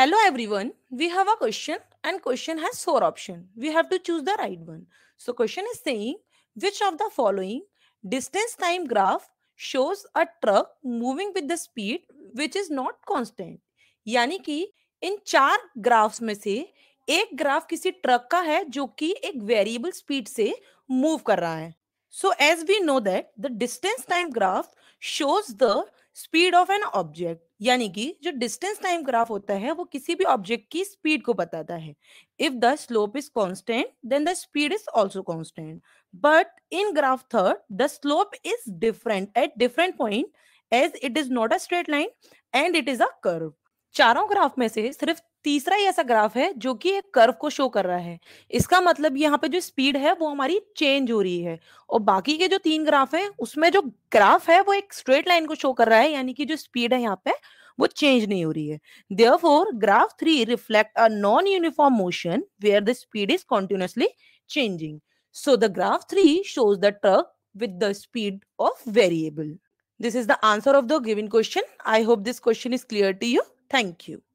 Hello everyone, we have a question and question has four options. We have to choose the right one. So question is saying which of the following distance time graph shows a truck moving with the speed which is not constant. यानी कि इन चार graphs में से एक graph किसी truck का है जो कि एक वेरिएबल स्पीड से मूव कर रहा है so as we know that the distance time graph shows the speed of an object यानी कि जो डिस्टेंस टाइम ग्राफ होता है वो किसी भी ऑब्जेक्ट की स्पीड को बताता है if the slope is constant then the speed is also constant but in graph third the slope is different at different point as it is not a straight line and it is a curve चारों graph में से सिर्फ तीसरा ही ऐसा graph है जो कि एक कर्व को शो कर रहा है इसका मतलब यहाँ पे जो स्पीड है वो हमारी चेंज हो रही है और बाकी के जो तीन ग्राफ हैं उसमें जो ग्राफ है वो एक स्ट्रेट लाइन को शो कर रहा है यानी कि जो स्पीड है यहाँ पे वो चेंज नहीं हो रही है therefore graph three reflect a non uniform motion where the speed is continuously changing so the graph three shows the truck with the speed of variable this is the answer of the given question I hope this question is clear to you thank you